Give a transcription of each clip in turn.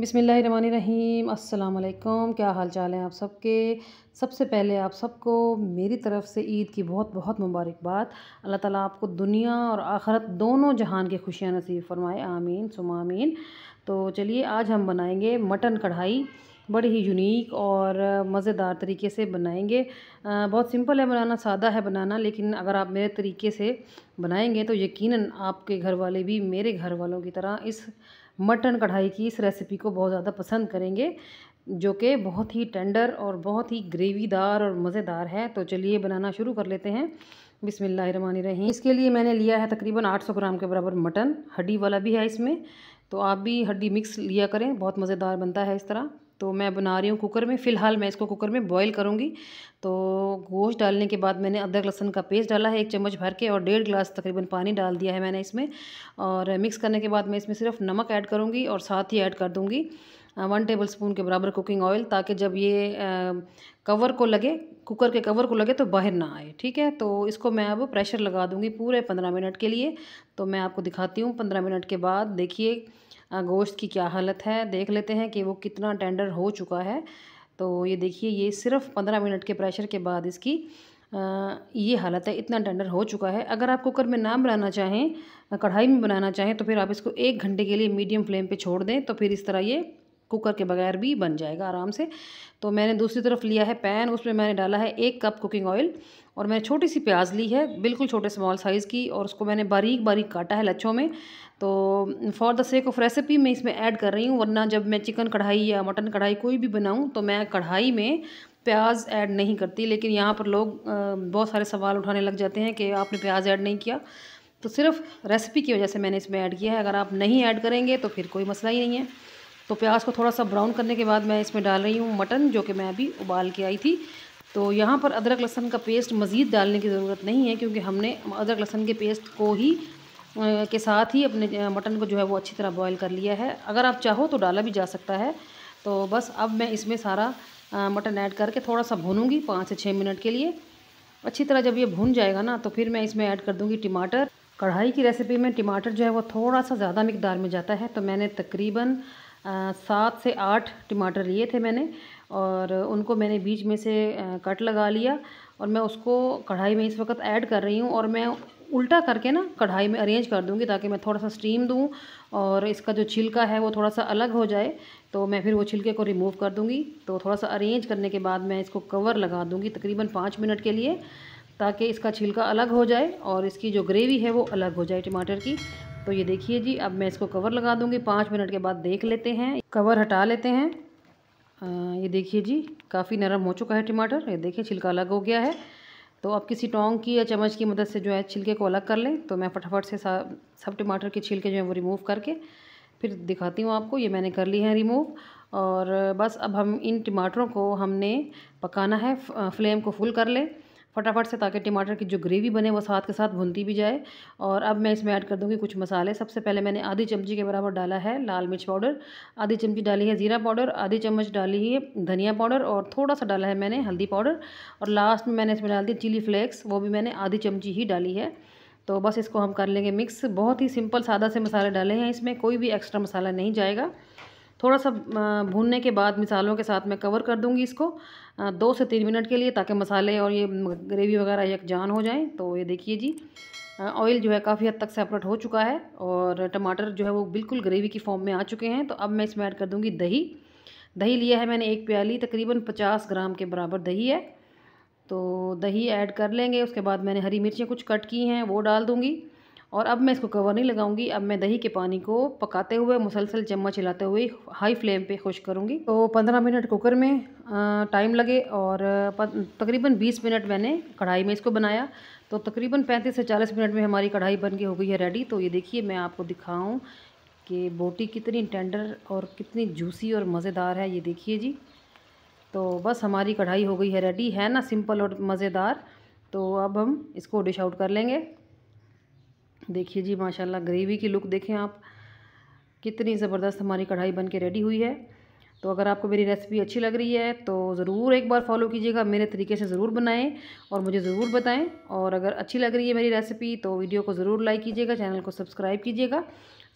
बिसमीम अल्लाम क्या हाल चाल हैं आप सबके सबसे पहले आप सबको मेरी तरफ़ से ईद की बहुत बहुत मुबारकबाद अल्लाह ताला आपको दुनिया और आखरत दोनों जहान की खुशियाँ नसीब फरमाए आमीन सुमामीन तो चलिए आज हम बनाएंगे मटन कढ़ाई बड़ी ही यूनिक और मज़ेदार तरीके से बनाएंगे आ, बहुत सिंपल है बनाना सादा है बनाना लेकिन अगर आप मेरे तरीके से बनाएंगे तो यकीनन आपके घर वाले भी मेरे घर वालों की तरह इस मटन कढ़ाई की इस रेसिपी को बहुत ज़्यादा पसंद करेंगे जो कि बहुत ही टेंडर और बहुत ही ग्रेवीदार और मज़ेदार है तो चलिए बनाना शुरू कर लेते हैं बिसमिल्ल रही इसके लिए मैंने लिया है तकरीबन 800 ग्राम के बराबर मटन हड्डी वाला भी है इसमें तो आप भी हड्डी मिक्स लिया करें बहुत मज़ेदार बनता है इस तरह तो मैं बना रही हूँ कुकर में फ़िलहाल मैं इसको कुकर में बॉईल करूँगी तो गोश्त डालने के बाद मैंने अदरक लहसन का पेस्ट डाला है एक चम्मच भर के और डेढ़ गिलास तकरीबन पानी डाल दिया है मैंने इसमें और मिक्स करने के बाद मैं इसमें सिर्फ नमक ऐड करूँगी और साथ ही ऐड कर दूँगी वन टेबल स्पून के बराबर कुकिंग ऑयल ताकि जब ये कवर को लगे कुकर के कवर को लगे तो बाहर ना आए ठीक है तो इसको मैं अब प्रेशर लगा दूँगी पूरे पंद्रह मिनट के लिए तो मैं आपको दिखाती हूँ पंद्रह मिनट के बाद देखिए गोश्त की क्या हालत है देख लेते हैं कि वो कितना टेंडर हो चुका है तो ये देखिए ये सिर्फ पंद्रह मिनट के प्रेशर के बाद इसकी आ, ये हालत है इतना टेंडर हो चुका है अगर आप कुकर में ना बनाना चाहें कढ़ाई में बनाना चाहें तो फिर आप इसको एक घंटे के लिए मीडियम फ्लेम पे छोड़ दें तो फिर इस तरह ये कुकर के बगैर भी बन जाएगा आराम से तो मैंने दूसरी तरफ लिया है पैन उसमें मैंने डाला है एक कप कुकिंग ऑयल और मैंने छोटी सी प्याज ली है बिल्कुल छोटे स्मॉल साइज़ की और उसको मैंने बारीक बारीक काटा है लच्छों में तो for the sake of recipe मैं इसमें ऐड कर रही हूँ वरना जब मैं चिकन कढ़ाई या मटन कढ़ाई कोई भी बनाऊँ तो मैं कढ़ाई में प्याज ऐड नहीं करती लेकिन यहाँ पर लोग बहुत सारे सवाल उठाने लग जाते हैं कि आपने प्याज ऐड नहीं किया तो सिर्फ रेसिपी की वजह से मैंने इसमें ऐड किया है अगर आप नहीं ऐड करेंगे तो फिर कोई मसला ही नहीं है तो प्याज को थोड़ा सा ब्राउन करने के बाद मैं इसमें डाल रही हूँ मटन जो कि मैं अभी उबाल के आई थी तो यहाँ पर अदरक लहसन का पेस्ट मज़ीद डालने की ज़रूरत नहीं है क्योंकि हमने अदरक लहसन के पेस्ट को ही के साथ ही अपने मटन को जो है वो अच्छी तरह बॉयल कर लिया है अगर आप चाहो तो डाला भी जा सकता है तो बस अब मैं इसमें सारा मटन ऐड करके थोड़ा सा भूनूंगी पाँच से छः मिनट के लिए अच्छी तरह जब ये भून जाएगा ना तो फिर मैं इसमें ऐड कर दूँगी टमाटर कढ़ाई की रेसिपी में टमाटर जो है वो थोड़ा सा ज़्यादा मकदार में जाता है तो मैंने तकरीबन सात से आठ टमाटर लिए थे मैंने और उनको मैंने बीच में से कट लगा लिया और मैं उसको कढ़ाई में इस वक्त ऐड कर रही हूँ और मैं उल्टा करके ना कढ़ाई में अरेंज कर दूँगी ताकि मैं थोड़ा सा स्टीम दूँ और इसका जो छिलका है वो थोड़ा सा अलग हो जाए तो मैं फिर वो छिलके को रिमूव कर दूँगी तो थोड़ा सा अरेंज करने के बाद मैं इसको कवर लगा दूँगी तकरीबन पाँच मिनट के लिए ताकि इसका छिलका अलग हो जाए और इसकी जो ग्रेवी है वो अलग हो जाए टमाटर की तो ये देखिए जी अब मैं इसको कवर लगा दूँगी पाँच मिनट के बाद देख लेते हैं कवर हटा लेते हैं आ, ये देखिए जी काफ़ी नरम हो चुका है टमाटर ये देखिए छिलका अलग हो गया है तो आप किसी टोंग की या चम्मच की मदद से जो है छिलके को अलग कर लें तो मैं फटाफट से सब टमाटर के छिलके जो है वो रिमूव करके फिर दिखाती हूँ आपको ये मैंने कर ली है रिमूव और बस अब हम इन टमाटरों को हमने पकाना है फ्लेम को फुल कर लें फटाफट से ताकि टमाटर की जो ग्रेवी बने वो साथ के साथ भुनती भी जाए और अब मैं इसमें ऐड कर दूँगी कुछ मसाले सबसे पहले मैंने आधी चमची के बराबर डाला है लाल मिर्च पाउडर आधी चमची डाली है ज़ीरा पाउडर आधी चम्मच डाली है धनिया पाउडर और थोड़ा सा डाला है मैंने हल्दी पाउडर और लास्ट में मैंने इसमें डाल दी चिली फ्लेक्स वो भी मैंने आधी चमची ही डाली है तो बस इसको हम कर लेंगे मिक्स बहुत ही सिंपल सादा से मसाले डाले हैं इसमें कोई भी एक्स्ट्रा मसाला नहीं जाएगा थोड़ा सा भूनने के बाद मिसालों के साथ मैं कवर कर दूँगी इसको दो से तीन मिनट के लिए ताकि मसाले और ये ग्रेवी वगैरह जान हो जाएँ तो ये देखिए जी ऑयल जो है काफ़ी हद तक सेपरेट हो चुका है और टमाटर जो है वो बिल्कुल ग्रेवी की फॉर्म में आ चुके हैं तो अब मैं इसमें ऐड कर दूँगी दही दही लिया है मैंने एक प्याली तकरीबन पचास ग्राम के बराबर दही है तो दही ऐड कर लेंगे उसके बाद मैंने हरी मिर्चें कुछ कट की हैं वो डाल दूँगी और अब मैं इसको कवर नहीं लगाऊंगी अब मैं दही के पानी को पकाते हुए मुसलसल चम्मच हिलाते हुए हाई फ्लेम पे खुश करूंगी तो 15 मिनट कुकर में टाइम लगे और तकरीबन 20 मिनट मैंने कढ़ाई में इसको बनाया तो तकरीबन 35 से 40 मिनट में हमारी कढ़ाई बन के हो गई है रेडी तो ये देखिए मैं आपको दिखाऊँ कि बोटी कितनी टेंडर और कितनी जूसी और मज़ेदार है ये देखिए जी तो बस हमारी कढ़ाई हो गई है रेडी है ना सिंपल और मज़ेदार तो अब हम इसको डिश आउट कर लेंगे देखिए जी माशाल्लाह ग्रेवी की लुक देखें आप कितनी ज़बरदस्त हमारी कढ़ाई बन के रेडी हुई है तो अगर आपको मेरी रेसिपी अच्छी लग रही है तो ज़रूर एक बार फॉलो कीजिएगा मेरे तरीके से ज़रूर बनाएं और मुझे ज़रूर बताएं और अगर अच्छी लग रही है मेरी रेसिपी तो वीडियो को ज़रूर लाइक कीजिएगा चैनल को सब्सक्राइब कीजिएगा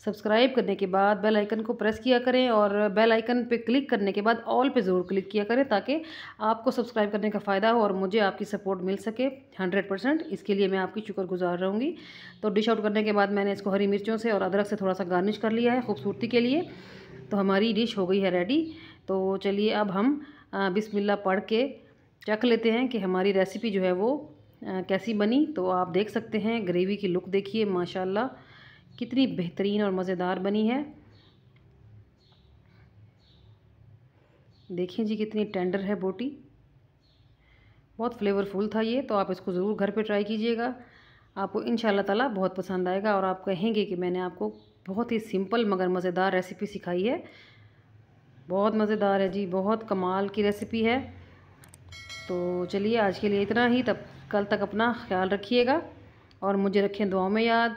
सब्सक्राइब करने के बाद बेल आइकन को प्रेस किया करें और बेल आइकन पे क्लिक करने के बाद ऑल पे ज़रूर क्लिक किया करें ताकि आपको सब्सक्राइब करने का फ़ायदा हो और मुझे आपकी सपोर्ट मिल सके हंड्रेड परसेंट इसके लिए मैं आपकी शुक्रगुजार रहूँगी तो डिश आउट करने के बाद मैंने इसको हरी मिर्चों से और अदरक से थोड़ा सा गार्निश कर लिया है खूबसूरती के लिए तो हमारी डिश हो गई है रेडी तो चलिए अब हम बिसमिल्ला पढ़ के चख लेते हैं कि हमारी रेसिपी जो है वो कैसी बनी तो आप देख सकते हैं ग्रेवी की लुक देखिए माशाल्लाह कितनी बेहतरीन और मज़ेदार बनी है देखिए जी कितनी टेंडर है बोटी बहुत फ्लेवरफुल था ये तो आप इसको ज़रूर घर पे ट्राई कीजिएगा आपको इन ताला बहुत पसंद आएगा और आप कहेंगे कि मैंने आपको बहुत ही सिंपल मगर मज़ेदार रेसिपी सिखाई है बहुत मज़ेदार है जी बहुत कमाल की रेसिपी है तो चलिए आज के लिए इतना ही तब कल तक अपना ख्याल रखिएगा और मुझे रखें दुआओं में याद